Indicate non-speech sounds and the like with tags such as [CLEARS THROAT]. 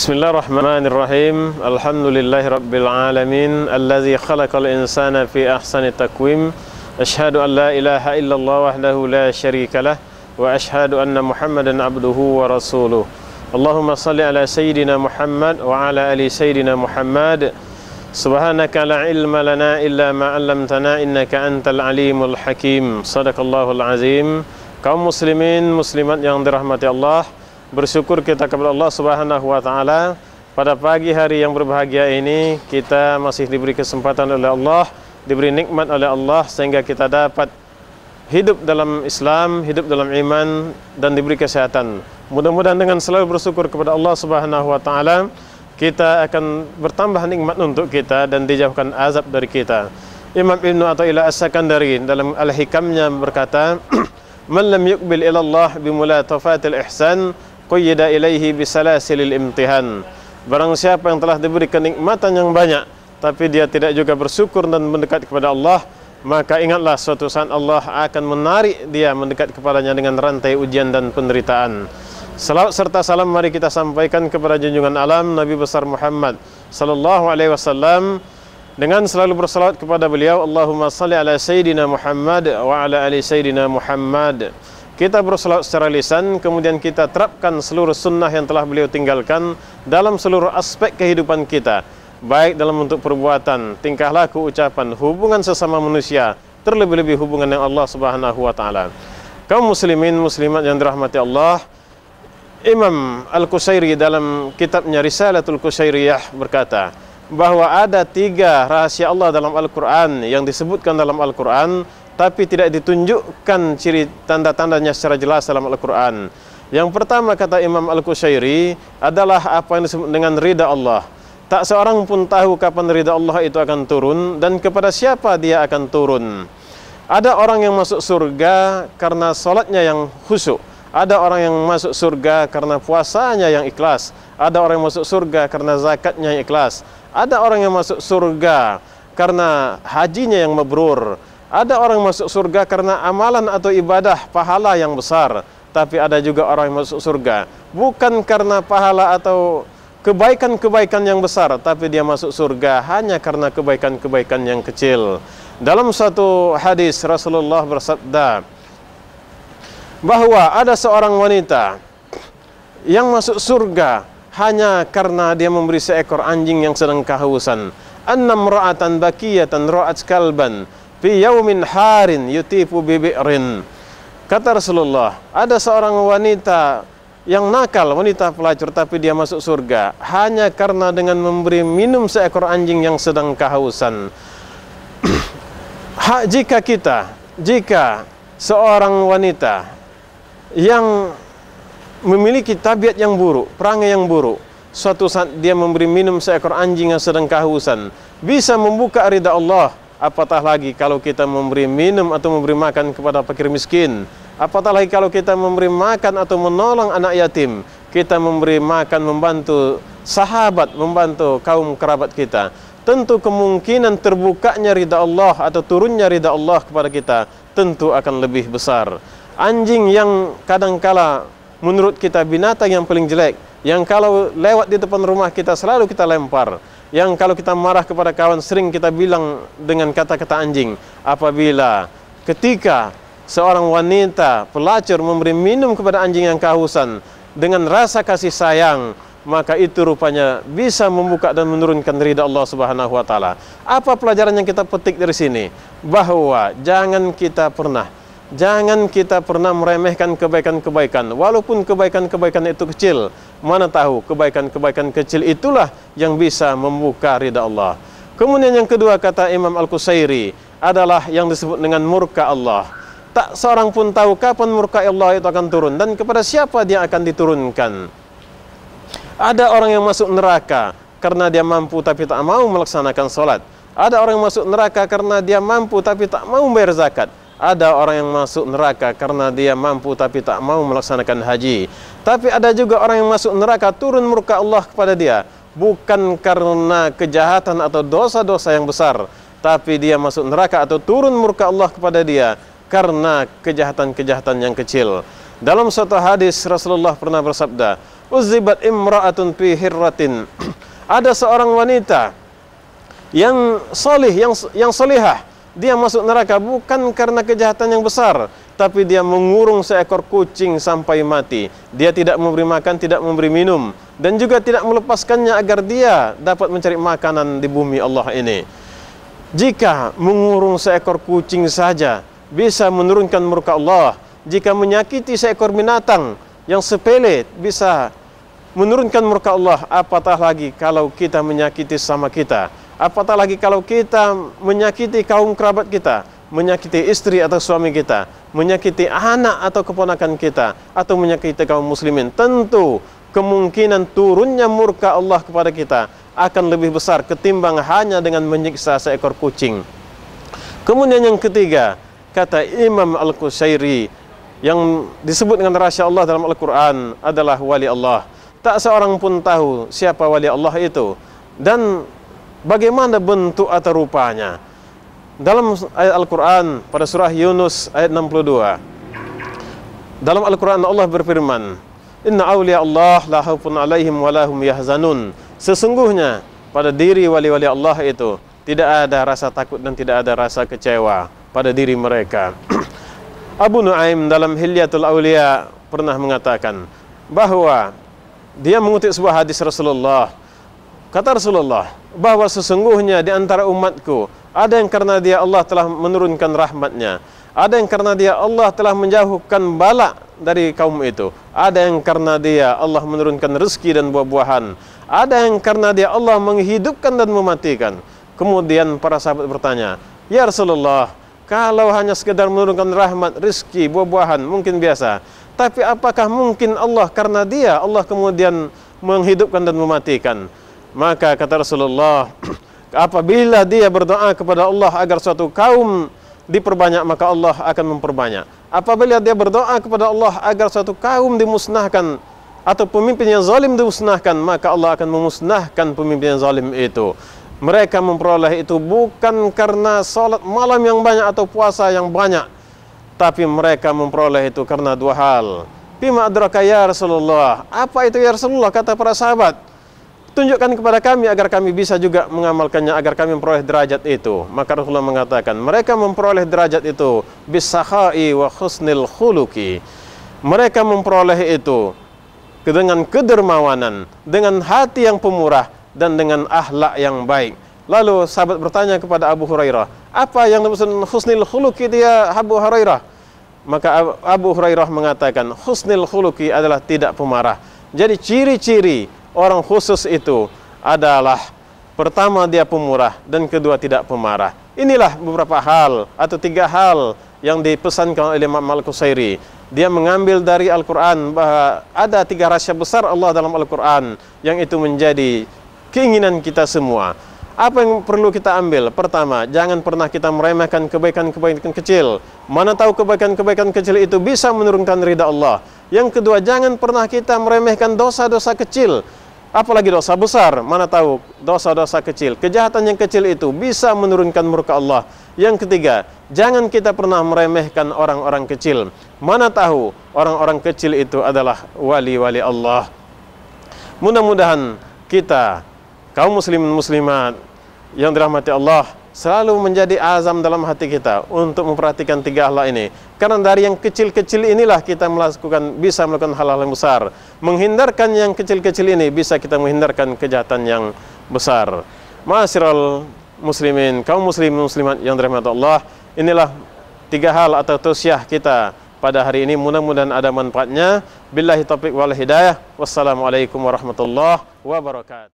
بسم الله الرحمن الرحيم الحمد لله رب العالمين الذي خلق الإنسان في أحسن تقويم أشهد أن لا إله إلا الله وحده لا شريك له وأشهد أن محمدا عبده ورسوله اللهم صل على سيدنا محمد وعلى آل سيدنا محمد سبحانك لا علم لنا إلا ما علمتنا إنك أنت العليم الحكيم صدق الله العظيم كم مسلمين مسلمات yang رحمة الله bersyukur kita kepada Allah Subhanahu wa taala pada pagi hari yang berbahagia ini kita masih diberi kesempatan oleh Allah, diberi nikmat oleh Allah sehingga kita dapat hidup dalam Islam, hidup dalam iman dan diberi kesehatan. Mudah-mudahan dengan selalu bersyukur kepada Allah Subhanahu wa taala kita akan bertambah nikmat untuk kita dan dijauhkan azab dari kita. Imam Ibn Athaillah As-Sakandari dalam Al-Hikamnya berkata, [CLEARS THROAT] "Man lam yuqbil ila Allah bi mulatafatil ihsan, qayyida ilaihi bi salasilil imtihan. Barang siapa yang telah diberi kenikmatan yang banyak tapi dia tidak juga bersyukur dan mendekat kepada Allah, maka ingatlah suatu saat Allah akan menarik dia mendekat kepadanya dengan rantai ujian dan penderitaan. Salawat serta salam mari kita sampaikan kepada junjungan alam Nabi besar Muhammad sallallahu alaihi wasallam dengan selalu bersalawat kepada beliau Allahumma salli ala sayidina Muhammad wa ala ali sayidina Muhammad kita bersolat secara lisan kemudian kita terapkan seluruh sunnah yang telah beliau tinggalkan dalam seluruh aspek kehidupan kita baik dalam bentuk perbuatan tingkah laku ucapan hubungan sesama manusia terlebih-lebih hubungan dengan Allah Subhanahu wa taala kaum muslimin muslimat yang dirahmati Allah Imam Al-Qusairi dalam kitabnya Risalatul Qusairiyah berkata bahawa ada tiga rahasia Allah dalam Al-Quran yang disebutkan dalam Al-Quran tapi tidak ditunjukkan ciri tanda-tandanya secara jelas dalam Al-Quran. Yang pertama kata Imam Al-Qushairi adalah apa yang disebut dengan Ridha Allah. Tak seorang pun tahu kapan Ridha Allah itu akan turun dan kepada siapa dia akan turun. Ada orang yang masuk surga karena solatnya yang khusyuk. Ada orang yang masuk surga karena puasanya yang ikhlas. Ada orang yang masuk surga karena zakatnya yang ikhlas. Ada orang yang masuk surga karena hajinya yang mabrur. Ada orang masuk surga karena amalan atau ibadah pahala yang besar, tapi ada juga orang yang masuk surga bukan karena pahala atau kebaikan-kebaikan yang besar, tapi dia masuk surga hanya karena kebaikan-kebaikan yang kecil. Dalam satu hadis Rasulullah bersabda bahawa ada seorang wanita yang masuk surga hanya karena dia memberi seekor anjing yang sedang kehausan. Annam ra'atan bakiyatan roat kalban fi yaumin harin yutifu bibirin. Kata Rasulullah, ada seorang wanita yang nakal, wanita pelacur, tapi dia masuk surga hanya karena dengan memberi minum seekor anjing yang sedang kehausan. [CLEARS THROAT] Hak jika kita, jika seorang wanita yang memiliki tabiat yang buruk, perangai yang buruk, suatu saat dia memberi minum seekor anjing yang sedang kehausan, bisa membuka ridha Allah apatah lagi kalau kita memberi minum atau memberi makan kepada fakir miskin apatah lagi kalau kita memberi makan atau menolong anak yatim kita memberi makan membantu sahabat membantu kaum kerabat kita tentu kemungkinan terbukanya rida Allah atau turunnya rida Allah kepada kita tentu akan lebih besar anjing yang kadangkala menurut kita binatang yang paling jelek yang kalau lewat di depan rumah kita selalu kita lempar yang kalau kita marah kepada kawan sering kita bilang dengan kata-kata anjing apabila ketika seorang wanita pelacur memberi minum kepada anjing yang kehausan dengan rasa kasih sayang maka itu rupanya bisa membuka dan menurunkan ridha Allah Subhanahu wa taala. Apa pelajaran yang kita petik dari sini? Bahwa jangan kita pernah jangan kita pernah meremehkan kebaikan-kebaikan walaupun kebaikan-kebaikan itu kecil mana tahu kebaikan-kebaikan kecil itulah yang bisa membuka ridha Allah. Kemudian yang kedua kata Imam Al-Qusairi adalah yang disebut dengan murka Allah. Tak seorang pun tahu kapan murka Allah itu akan turun dan kepada siapa dia akan diturunkan. Ada orang yang masuk neraka karena dia mampu tapi tak mau melaksanakan solat. Ada orang yang masuk neraka karena dia mampu tapi tak mau bayar zakat ada orang yang masuk neraka karena dia mampu tapi tak mau melaksanakan haji. Tapi ada juga orang yang masuk neraka turun murka Allah kepada dia bukan karena kejahatan atau dosa-dosa yang besar, tapi dia masuk neraka atau turun murka Allah kepada dia karena kejahatan-kejahatan yang kecil. Dalam satu hadis Rasulullah pernah bersabda, "Uzibat imra'atun fi hirratin." [CLEARS THROAT] Ada seorang wanita yang salih, yang yang salihah dia masuk neraka bukan karena kejahatan yang besar tapi dia mengurung seekor kucing sampai mati dia tidak memberi makan tidak memberi minum dan juga tidak melepaskannya agar dia dapat mencari makanan di bumi Allah ini jika mengurung seekor kucing saja bisa menurunkan murka Allah jika menyakiti seekor binatang yang sepele bisa menurunkan murka Allah apatah lagi kalau kita menyakiti sama kita apatah lagi kalau kita menyakiti kaum kerabat kita, menyakiti istri atau suami kita, menyakiti anak atau keponakan kita, atau menyakiti kaum muslimin, tentu kemungkinan turunnya murka Allah kepada kita akan lebih besar ketimbang hanya dengan menyiksa seekor kucing. Kemudian yang ketiga, kata Imam Al-Qusairi yang disebut dengan rahasia Allah dalam Al-Quran adalah wali Allah. Tak seorang pun tahu siapa wali Allah itu. Dan bagaimana bentuk atau rupanya dalam ayat Al-Quran pada surah Yunus ayat 62 dalam Al-Quran Allah berfirman inna awliya Allah lahaupun alaihim walahum yahzanun sesungguhnya pada diri wali-wali Allah itu tidak ada rasa takut dan tidak ada rasa kecewa pada diri mereka [CLEARS THROAT] Abu Nuaim dalam Hilyatul Awliya pernah mengatakan bahawa dia mengutip sebuah hadis Rasulullah Kata Rasulullah bahawa sesungguhnya di antara umatku ada yang karena dia Allah telah menurunkan rahmatnya. Ada yang karena dia Allah telah menjauhkan balak dari kaum itu. Ada yang karena dia Allah menurunkan rezeki dan buah-buahan. Ada yang karena dia Allah menghidupkan dan mematikan. Kemudian para sahabat bertanya, Ya Rasulullah, kalau hanya sekedar menurunkan rahmat, rezeki, buah-buahan, mungkin biasa. Tapi apakah mungkin Allah karena dia, Allah kemudian menghidupkan dan mematikan? maka kata Rasulullah apabila dia berdoa kepada Allah agar suatu kaum diperbanyak maka Allah akan memperbanyak apabila dia berdoa kepada Allah agar suatu kaum dimusnahkan atau pemimpin yang zalim dimusnahkan maka Allah akan memusnahkan pemimpin yang zalim itu mereka memperoleh itu bukan karena salat malam yang banyak atau puasa yang banyak tapi mereka memperoleh itu karena dua hal Bima adraka ya Rasulullah Apa itu ya Rasulullah kata para sahabat Tunjukkan kepada kami agar kami bisa juga mengamalkannya agar kami memperoleh derajat itu. Maka Rasulullah mengatakan, mereka memperoleh derajat itu bisakhai wa khusnil khuluki. Mereka memperoleh itu dengan kedermawanan, dengan hati yang pemurah dan dengan akhlak yang baik. Lalu sahabat bertanya kepada Abu Hurairah, apa yang dimaksud khusnil khuluki dia Abu Hurairah? Maka Abu Hurairah mengatakan, khusnil khuluki adalah tidak pemarah. Jadi ciri-ciri orang khusus itu adalah pertama dia pemurah dan kedua tidak pemarah. Inilah beberapa hal atau tiga hal yang dipesankan oleh Imam Al-Qusairi. Dia mengambil dari Al-Quran bahawa ada tiga rahsia besar Allah dalam Al-Quran yang itu menjadi keinginan kita semua. Apa yang perlu kita ambil? Pertama, jangan pernah kita meremehkan kebaikan-kebaikan kecil. Mana tahu kebaikan-kebaikan kecil itu bisa menurunkan ridha Allah. Yang kedua, jangan pernah kita meremehkan dosa-dosa kecil. Apalagi dosa besar, mana tahu dosa-dosa kecil. Kejahatan yang kecil itu bisa menurunkan murka Allah. Yang ketiga, jangan kita pernah meremehkan orang-orang kecil. Mana tahu orang-orang kecil itu adalah wali-wali Allah. Mudah-mudahan kita, kaum muslimin muslimat yang dirahmati Allah, selalu menjadi azam dalam hati kita untuk memperhatikan tiga hal ini. Karena dari yang kecil-kecil inilah kita melakukan bisa melakukan hal-hal yang besar. Menghindarkan yang kecil-kecil ini bisa kita menghindarkan kejahatan yang besar. Ma'asyiral muslimin, kaum muslim muslimat yang dirahmati Allah, inilah tiga hal atau tausiah kita pada hari ini mudah-mudahan ada manfaatnya. Billahi taufik wal hidayah. Wassalamualaikum warahmatullahi wabarakatuh.